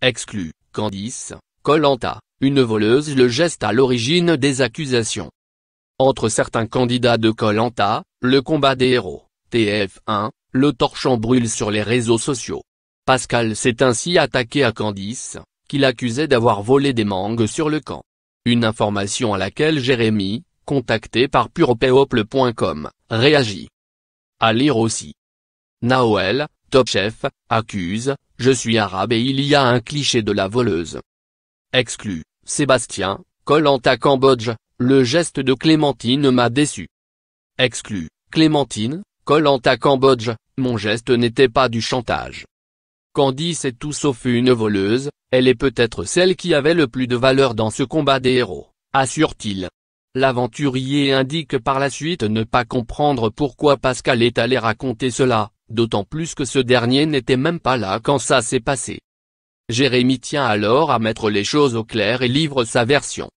Exclu, Candice, Colanta, une voleuse le geste à l'origine des accusations. Entre certains candidats de Colanta, le combat des héros, TF1, le torchon brûle sur les réseaux sociaux. Pascal s'est ainsi attaqué à Candice, qu'il accusait d'avoir volé des mangues sur le camp. Une information à laquelle Jérémy, contacté par purepeople.com, réagit. À lire aussi. Naoel, Top Chef, accuse, je suis arabe et il y a un cliché de la voleuse. Exclu, Sébastien, collant à Cambodge, le geste de Clémentine m'a déçu. Exclu, Clémentine, collant à Cambodge, mon geste n'était pas du chantage. Candice est tout sauf une voleuse, elle est peut-être celle qui avait le plus de valeur dans ce combat des héros, assure-t-il. L'aventurier indique par la suite ne pas comprendre pourquoi Pascal est allé raconter cela, d'autant plus que ce dernier n'était même pas là quand ça s'est passé. Jérémy tient alors à mettre les choses au clair et livre sa version.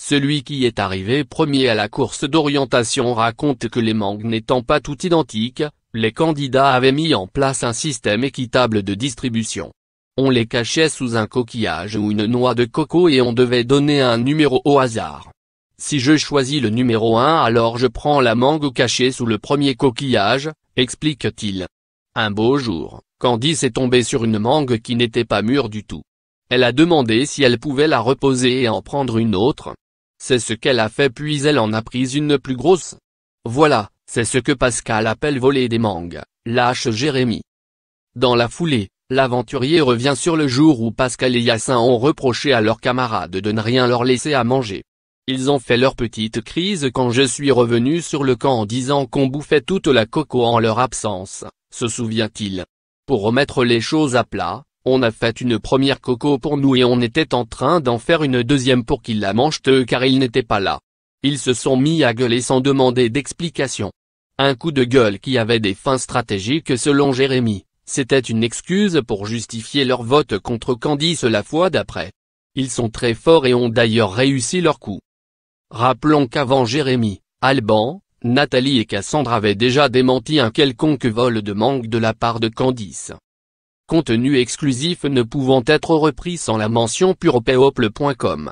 Celui qui est arrivé premier à la course d'orientation raconte que les mangues n'étant pas toutes identiques, les candidats avaient mis en place un système équitable de distribution. On les cachait sous un coquillage ou une noix de coco et on devait donner un numéro au hasard. Si je choisis le numéro 1 alors je prends la mangue cachée sous le premier coquillage, explique-t-il. Un beau jour, Candice est tombée sur une mangue qui n'était pas mûre du tout. Elle a demandé si elle pouvait la reposer et en prendre une autre. C'est ce qu'elle a fait puis elle en a pris une plus grosse. Voilà, c'est ce que Pascal appelle voler des mangues, lâche Jérémy. Dans la foulée, l'aventurier revient sur le jour où Pascal et Yassin ont reproché à leurs camarades de ne rien leur laisser à manger. Ils ont fait leur petite crise quand je suis revenu sur le camp en disant qu'on bouffait toute la coco en leur absence se souvient-il. Pour remettre les choses à plat, on a fait une première coco pour nous et on était en train d'en faire une deuxième pour qu'ils la mangent eux car ils n'étaient pas là. Ils se sont mis à gueuler sans demander d'explication. Un coup de gueule qui avait des fins stratégiques selon Jérémy, c'était une excuse pour justifier leur vote contre Candice la fois d'après. Ils sont très forts et ont d'ailleurs réussi leur coup. Rappelons qu'avant Jérémy, Alban, Nathalie et Cassandre avaient déjà démenti un quelconque vol de manque de la part de Candice. Contenu exclusif ne pouvant être repris sans la mention purepeople.com.